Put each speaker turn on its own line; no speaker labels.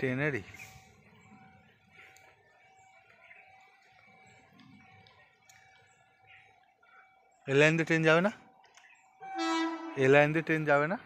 తేనెడి
ఎలా అయింది ట్రైన్ జావేనా ఎలా అయింది ట్రైన్ జావేనా